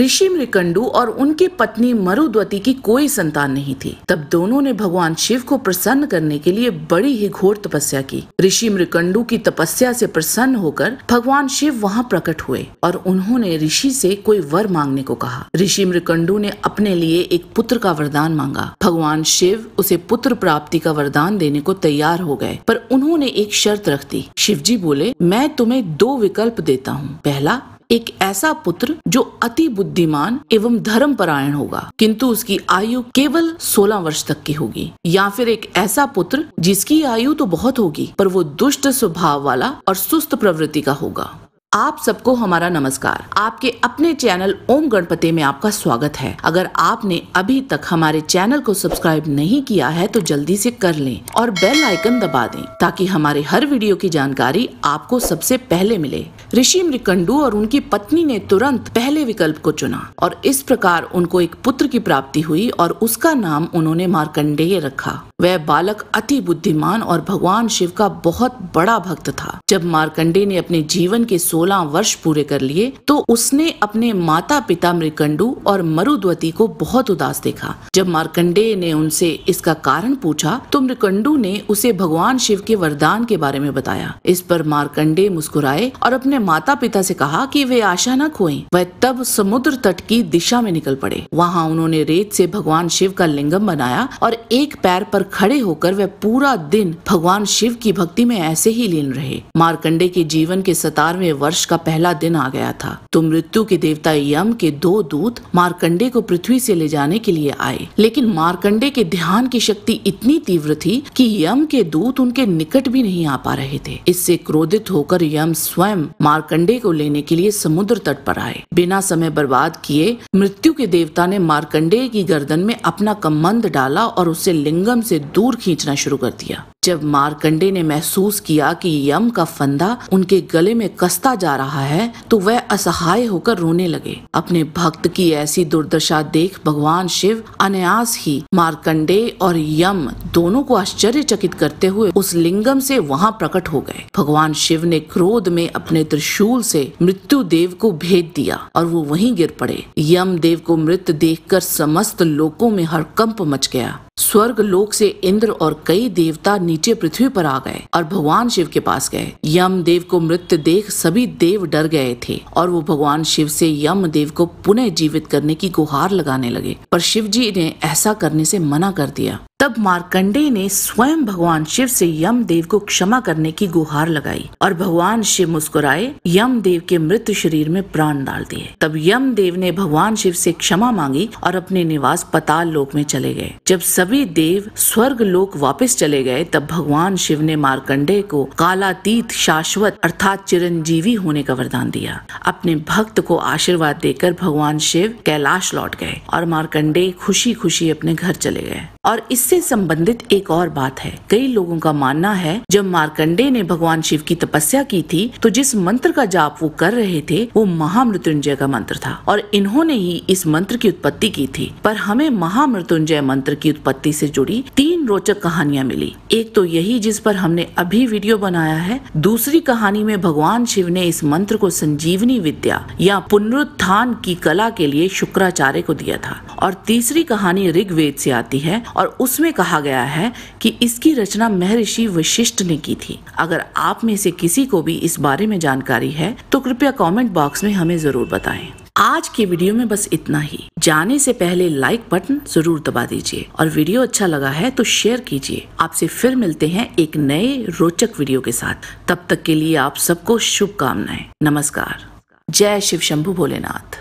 ऋषि मृकंडू और उनकी पत्नी मरुद्वती की कोई संतान नहीं थी तब दोनों ने भगवान शिव को प्रसन्न करने के लिए बड़ी ही घोर तपस्या की ऋषि मृकंडू की तपस्या से प्रसन्न होकर भगवान शिव वहाँ प्रकट हुए और उन्होंने ऋषि से कोई वर मांगने को कहा ऋषि मृकंडू ने अपने लिए एक पुत्र का वरदान मांगा भगवान शिव उसे पुत्र प्राप्ति का वरदान देने को तैयार हो गए पर उन्होंने एक शर्त रख दी शिव जी बोले मैं तुम्हें दो विकल्प देता हूँ पहला एक ऐसा पुत्र जो अति बुद्धिमान एवं धर्म परायण होगा किंतु उसकी आयु केवल 16 वर्ष तक की होगी या फिर एक ऐसा पुत्र जिसकी आयु तो बहुत होगी पर वो दुष्ट स्वभाव वाला और सुस्त प्रवृत्ति का होगा आप सबको हमारा नमस्कार आपके अपने चैनल ओम गणपति में आपका स्वागत है अगर आपने अभी तक हमारे चैनल को सब्सक्राइब नहीं किया है तो जल्दी से कर लें और बेल आइकन दबा दें ताकि हमारे हर वीडियो की जानकारी आपको सबसे पहले मिले ऋषि मृकंडू और उनकी पत्नी ने तुरंत पहले विकल्प को चुना और इस प्रकार उनको एक पुत्र की प्राप्ति हुई और उसका नाम उन्होंने मार्कंडेय रखा वह बालक अति बुद्धिमान और भगवान शिव का बहुत बड़ा भक्त था जब मार्कंडे ने अपने जीवन के 16 वर्ष पूरे कर लिए तो उसने अपने माता पिता मृकंडू और मरुद्वती को बहुत उदास देखा जब मार्कंडे ने उनसे इसका कारण पूछा तो मृकंडू ने उसे भगवान शिव के वरदान के बारे में बताया इस पर मार्कंडे मुस्कुराए और अपने माता पिता से कहा कि वे आशा न खोए वह तब समुद्र तट की दिशा में निकल पड़े वहाँ उन्होंने रेत से भगवान शिव का लिंगम बनाया और एक पैर पर खड़े होकर वह पूरा दिन भगवान शिव की भक्ति में ऐसे ही लीन रहे मारकंडे के जीवन के सतारवे वर्ष का पहला दिन आ गया था तो मृत्यु के देवता यम के दो दूत मारकंडे को पृथ्वी से ले जाने के लिए आए लेकिन मारकंडे के ध्यान की शक्ति इतनी तीव्र थी कि यम के दूत उनके निकट भी नहीं आ पा रहे थे इससे क्रोधित होकर यम स्वयं मारकंडे को लेने के लिए समुद्र तट पर आए बिना समय बर्बाद किए मृत्यु के देवता ने मारकंडे की गर्दन में अपना कमंद डाला और उसे लिंगम से दूर खींचना शुरू कर दिया जब मारकंडे ने महसूस किया कि यम का फंदा उनके गले में कसता जा रहा है तो वह असहाय होकर रोने लगे अपने भक्त की ऐसी दुर्दशा देख भगवान शिव अनायास ही मारकंडे और यम दोनों को आश्चर्यचकित करते हुए उस लिंगम से वहां प्रकट हो गए भगवान शिव ने क्रोध में अपने त्रिशूल से मृत्यु देव को भेद दिया और वो वहीं गिर पड़े यम देव को मृत देखकर समस्त लोगों में हड़कंप मच गया स्वर्ग लोक से इंद्र और कई देवता नीचे पृथ्वी पर आ गए और भगवान शिव के पास गए यम देव को मृत देख सभी देव डर गए थे और वो भगवान शिव से यम देव को पुनः जीवित करने की गुहार लगाने लगे पर शिव जी ने ऐसा करने से मना कर दिया तब मारकंडे ने स्वयं भगवान शिव से यम देव को क्षमा करने की गुहार लगाई और भगवान शिव मुस्कुराए यम देव के मृत शरीर में प्राण डाल दिए तब यम देव ने भगवान शिव से क्षमा मांगी और अपने निवास पताल लोक में चले गए जब सभी देव स्वर्ग लोक वापस चले गए तब भगवान शिव ने मारकंडे को कालातीत शाश्वत अर्थात चिरंजीवी होने का वरदान दिया अपने भक्त को आशीर्वाद देकर भगवान शिव कैलाश लौट गए और मारकंडे खुशी खुशी अपने घर चले गए और इससे संबंधित एक और बात है कई लोगों का मानना है जब मार्कंडे ने भगवान शिव की तपस्या की थी तो जिस मंत्र का जाप वो कर रहे थे वो महामृत्युंजय का मंत्र था और इन्होंने ही इस मंत्र की उत्पत्ति की थी पर हमें महामृत्युंजय मंत्र की उत्पत्ति से जुड़ी तीन रोचक कहानियां मिली एक तो यही जिस पर हमने अभी वीडियो बनाया है दूसरी कहानी में भगवान शिव ने इस मंत्र को संजीवनी विद्या या पुनरुत्थान की कला के लिए शुक्राचार्य को दिया था और तीसरी कहानी ऋग्वेद से आती है और उसमें कहा गया है कि इसकी रचना महर्षि वशिष्ठ ने की थी अगर आप में से किसी को भी इस बारे में जानकारी है तो कृपया कमेंट बॉक्स में हमें जरूर बताएं। आज के वीडियो में बस इतना ही जाने से पहले लाइक बटन जरूर दबा दीजिए और वीडियो अच्छा लगा है तो शेयर कीजिए आपसे फिर मिलते हैं एक नए रोचक वीडियो के साथ तब तक के लिए आप सबको शुभकामनाएं नमस्कार जय शिव शंभु भोलेनाथ